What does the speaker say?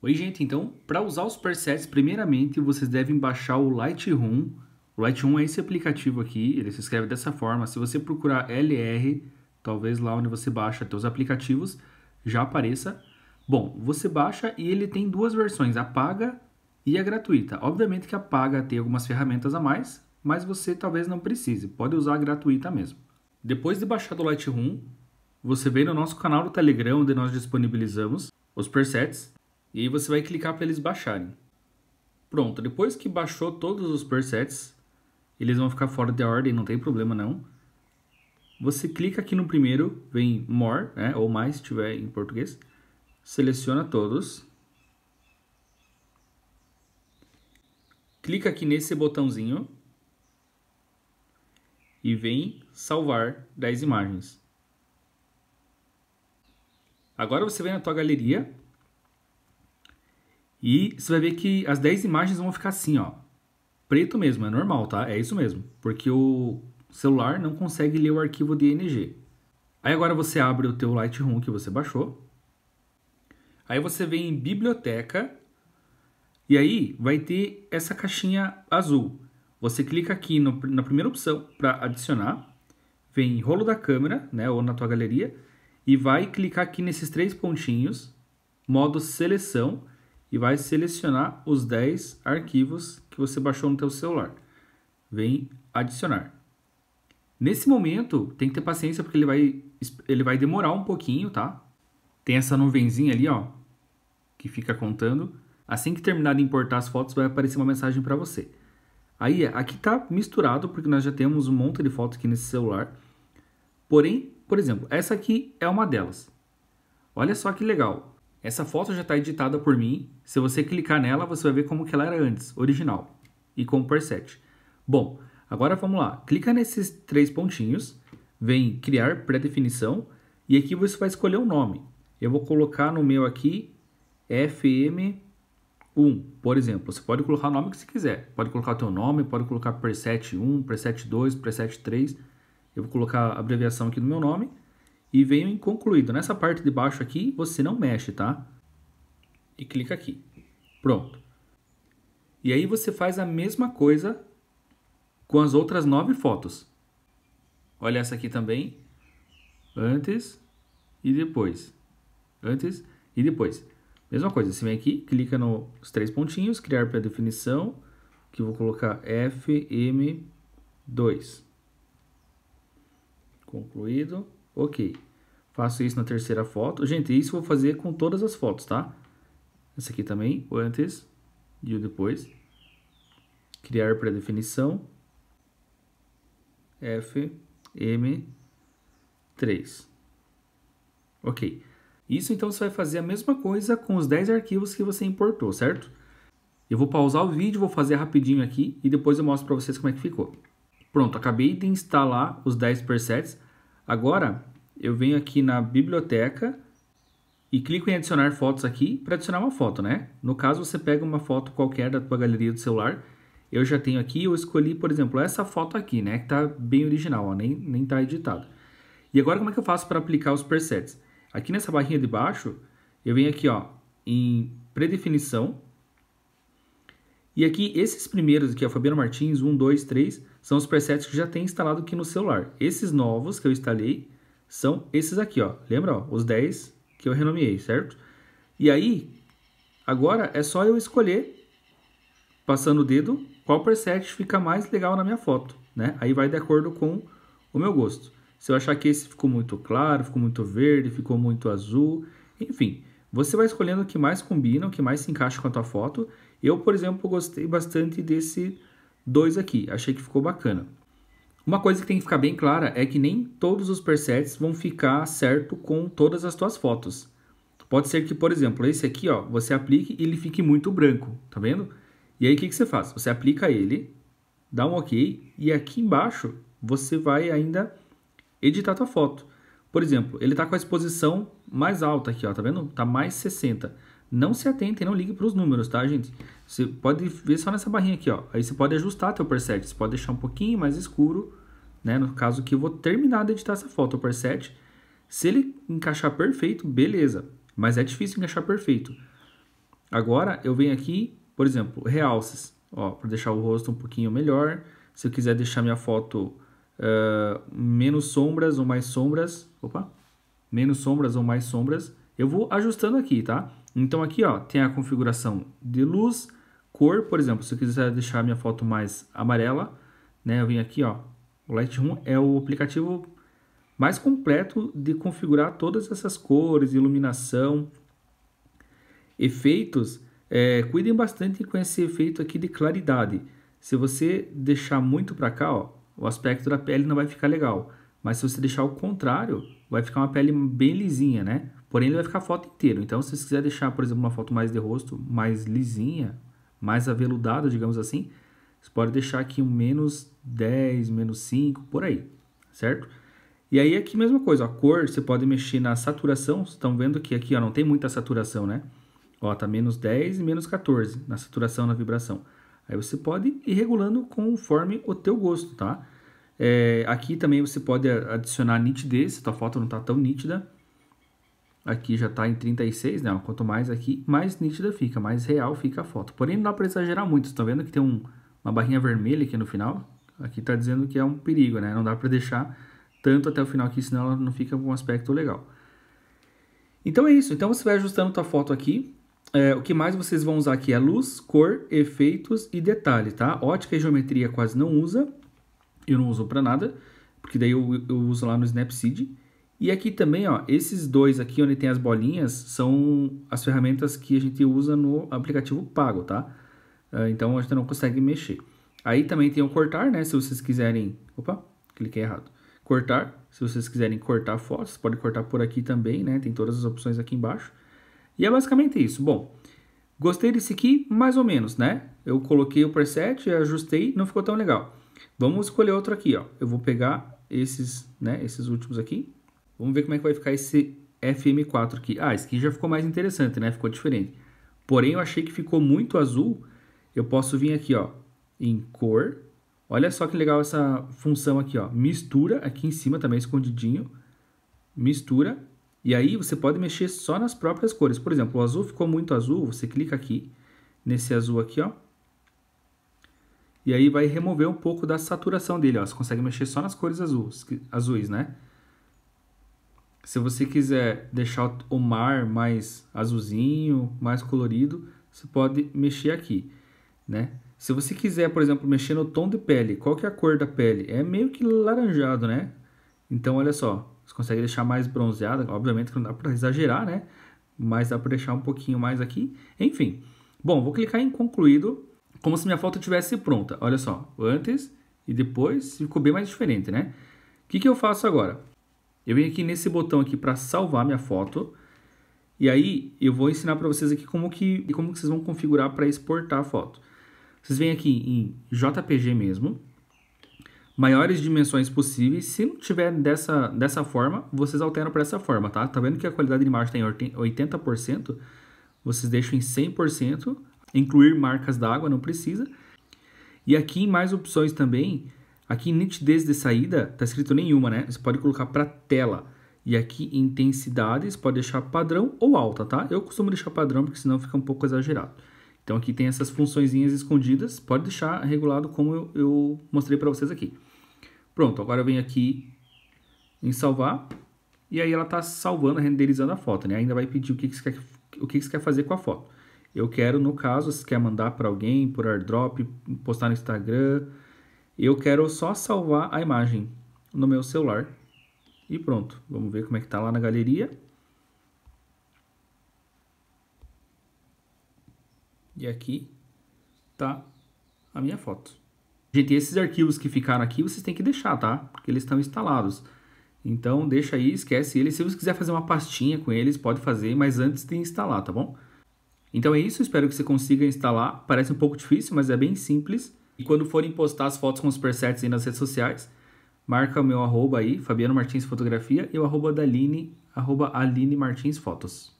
Oi gente, então para usar os presets, primeiramente vocês devem baixar o Lightroom. O Lightroom é esse aplicativo aqui, ele se escreve dessa forma. Se você procurar LR, talvez lá onde você baixa seus aplicativos, já apareça. Bom, você baixa e ele tem duas versões, a paga e a gratuita. Obviamente que a paga tem algumas ferramentas a mais, mas você talvez não precise, pode usar a gratuita mesmo. Depois de baixar do Lightroom, você vem no nosso canal do Telegram, onde nós disponibilizamos os presets e aí você vai clicar para eles baixarem. Pronto, depois que baixou todos os presets, eles vão ficar fora de ordem, não tem problema não. Você clica aqui no primeiro, vem More, né, ou mais, se tiver em português. Seleciona todos. Clica aqui nesse botãozinho. E vem salvar 10 imagens. Agora você vem na tua galeria e você vai ver que as 10 imagens vão ficar assim, ó. Preto mesmo, é normal, tá? É isso mesmo. Porque o celular não consegue ler o arquivo DNG. Aí agora você abre o teu Lightroom que você baixou. Aí você vem em biblioteca. E aí vai ter essa caixinha azul. Você clica aqui no, na primeira opção para adicionar. Vem em rolo da câmera, né? Ou na tua galeria. E vai clicar aqui nesses três pontinhos. Modo seleção e vai selecionar os 10 arquivos que você baixou no teu celular. Vem adicionar. Nesse momento, tem que ter paciência porque ele vai, ele vai demorar um pouquinho, tá? Tem essa nuvenzinha ali, ó, que fica contando. Assim que terminar de importar as fotos, vai aparecer uma mensagem para você. Aí, aqui tá misturado porque nós já temos um monte de fotos aqui nesse celular. Porém, por exemplo, essa aqui é uma delas. Olha só que legal. Essa foto já está editada por mim. Se você clicar nela, você vai ver como que ela era antes, original, e com o preset. Bom, agora vamos lá. Clica nesses três pontinhos, vem criar pré-definição, e aqui você vai escolher o um nome. Eu vou colocar no meu aqui FM1, por exemplo. Você pode colocar o nome que você quiser. Pode colocar o teu nome, pode colocar preset 1, preset 2, preset 3. Eu vou colocar a abreviação aqui do meu nome e vem em concluído. Nessa parte de baixo aqui, você não mexe, tá? E clica aqui. Pronto. E aí você faz a mesma coisa com as outras nove fotos. Olha essa aqui também. Antes e depois. Antes e depois. Mesma coisa, você vem aqui, clica nos três pontinhos, criar para definição, que vou colocar FM2. Concluído. Ok. Faço isso na terceira foto. Gente, isso eu vou fazer com todas as fotos, tá? Essa aqui também, o antes e o depois. Criar pré-definição. F, M, 3. Ok. Isso então você vai fazer a mesma coisa com os 10 arquivos que você importou, certo? Eu vou pausar o vídeo, vou fazer rapidinho aqui e depois eu mostro para vocês como é que ficou. Pronto, acabei de instalar os 10 presets. Agora, eu venho aqui na biblioteca e clico em adicionar fotos aqui para adicionar uma foto, né? No caso, você pega uma foto qualquer da tua galeria do celular. Eu já tenho aqui, eu escolhi, por exemplo, essa foto aqui, né? Que está bem original, ó, nem, nem tá editado. E agora, como é que eu faço para aplicar os presets? Aqui nessa barrinha de baixo, eu venho aqui, ó, em predefinição. E aqui, esses primeiros aqui, ó, Fabiano Martins, 1, 2, 3 são os presets que já tem instalado aqui no celular. Esses novos que eu instalei são esses aqui, ó. Lembra, ó, os 10 que eu renomeei, certo? E aí, agora é só eu escolher, passando o dedo, qual preset fica mais legal na minha foto, né? Aí vai de acordo com o meu gosto. Se eu achar que esse ficou muito claro, ficou muito verde, ficou muito azul, enfim, você vai escolhendo o que mais combina, o que mais se encaixa com a tua foto. Eu, por exemplo, gostei bastante desse dois aqui. Achei que ficou bacana. Uma coisa que tem que ficar bem clara é que nem todos os presets vão ficar certo com todas as tuas fotos. Pode ser que, por exemplo, esse aqui, ó, você aplique e ele fique muito branco, tá vendo? E aí o que, que você faz? Você aplica ele, dá um OK e aqui embaixo você vai ainda editar a tua foto. Por exemplo, ele está com a exposição mais alta aqui, ó, tá vendo? Tá mais 60. Não se atente, não ligue para os números, tá, gente? Você pode ver só nessa barrinha aqui, ó. Aí você pode ajustar teu preset, você pode deixar um pouquinho mais escuro, né? No caso que eu vou terminar de editar essa foto, o preset. Se ele encaixar perfeito, beleza. Mas é difícil encaixar perfeito. Agora eu venho aqui, por exemplo, realces, ó, para deixar o rosto um pouquinho melhor. Se eu quiser deixar minha foto uh, menos sombras ou mais sombras, opa, menos sombras ou mais sombras, eu vou ajustando aqui, tá? Então aqui ó, tem a configuração de luz, cor, por exemplo, se eu quiser deixar minha foto mais amarela, né, eu vim aqui ó, o Lightroom é o aplicativo mais completo de configurar todas essas cores, iluminação, efeitos. É, cuidem bastante com esse efeito aqui de claridade. Se você deixar muito para cá, ó, o aspecto da pele não vai ficar legal. Mas se você deixar o contrário, vai ficar uma pele bem lisinha, né? Porém, ele vai ficar a foto inteira. Então, se você quiser deixar, por exemplo, uma foto mais de rosto, mais lisinha, mais aveludada, digamos assim, você pode deixar aqui um menos 10, menos 5, por aí, certo? E aí aqui mesma coisa, a cor, você pode mexer na saturação, vocês estão vendo que aqui ó, não tem muita saturação, né? Ó, tá menos 10 e menos 14 na saturação, na vibração. Aí você pode ir regulando conforme o teu gosto, tá? É, aqui também você pode adicionar nitidez, se tua foto não tá tão nítida, aqui já está em 36, né? Quanto mais aqui, mais nítida fica, mais real fica a foto. Porém, não dá para exagerar muito. Estão vendo que tem um, uma barrinha vermelha aqui no final? Aqui está dizendo que é um perigo, né? Não dá para deixar tanto até o final aqui, senão ela não fica com um aspecto legal. Então é isso. Então você vai ajustando sua foto aqui. É, o que mais vocês vão usar aqui é luz, cor, efeitos e detalhe, tá? Ótica e geometria quase não usa. Eu não uso para nada, porque daí eu, eu uso lá no Snapseed. E aqui também, ó, esses dois aqui onde tem as bolinhas são as ferramentas que a gente usa no aplicativo pago, tá? Ah, então a gente não consegue mexer. Aí também tem o cortar, né? Se vocês quiserem. Opa, cliquei errado. Cortar. Se vocês quiserem cortar fotos, pode cortar por aqui também, né? Tem todas as opções aqui embaixo. E é basicamente isso. Bom, gostei desse aqui, mais ou menos, né? Eu coloquei o preset, ajustei, não ficou tão legal. Vamos escolher outro aqui, ó. Eu vou pegar esses, né? Esses últimos aqui Vamos ver como é que vai ficar esse FM4 aqui. Ah, esse aqui já ficou mais interessante, né? Ficou diferente. Porém, eu achei que ficou muito azul. Eu posso vir aqui, ó, em cor. Olha só que legal essa função aqui, ó. Mistura, aqui em cima também escondidinho. Mistura. E aí você pode mexer só nas próprias cores. Por exemplo, o azul ficou muito azul, você clica aqui, nesse azul aqui, ó. E aí vai remover um pouco da saturação dele, ó. Você consegue mexer só nas cores azuis, azuis né? Se você quiser deixar o mar mais azulzinho, mais colorido, você pode mexer aqui, né? Se você quiser, por exemplo, mexer no tom de pele, qual que é a cor da pele? É meio que laranjado, né? Então, olha só, você consegue deixar mais bronzeada, obviamente não dá para exagerar, né? Mas dá para deixar um pouquinho mais aqui, enfim. Bom, vou clicar em concluído, como se minha foto tivesse pronta. Olha só, antes e depois ficou bem mais diferente, né? O que, que eu faço agora? Eu venho aqui nesse botão aqui para salvar minha foto. E aí eu vou ensinar para vocês aqui como que, como que vocês vão configurar para exportar a foto. Vocês vêm aqui em JPG mesmo. Maiores dimensões possíveis. Se não tiver dessa, dessa forma, vocês alteram para essa forma, tá? Tá vendo que a qualidade de imagem está em 80%? Vocês deixam em 100%. Incluir marcas d'água não precisa. E aqui em mais opções também, Aqui em nitidez de saída, tá escrito nenhuma, né? Você pode colocar para tela. E aqui em intensidades, pode deixar padrão ou alta, tá? Eu costumo deixar padrão porque senão fica um pouco exagerado. Então aqui tem essas funçõezinhas escondidas, pode deixar regulado como eu, eu mostrei para vocês aqui. Pronto, agora eu venho aqui em salvar e aí ela está salvando, renderizando a foto, né? Ainda vai pedir o que, que, você, quer, o que, que você quer fazer com a foto. Eu quero, no caso, se quer mandar para alguém, por airdrop, postar no Instagram, eu quero só salvar a imagem no meu celular. E pronto. Vamos ver como é que está lá na galeria. E aqui tá a minha foto. Gente, esses arquivos que ficaram aqui, vocês têm que deixar, tá? Porque eles estão instalados. Então, deixa aí, esquece eles. Se você quiser fazer uma pastinha com eles, pode fazer, mas antes de instalar, tá bom? Então é isso, espero que você consiga instalar. Parece um pouco difícil, mas é bem simples. E quando forem postar as fotos com os presets aí nas redes sociais, marca o meu arroba aí, Fabiano Martins Fotografia, e o arroba da Aline, arroba Aline Martins Fotos.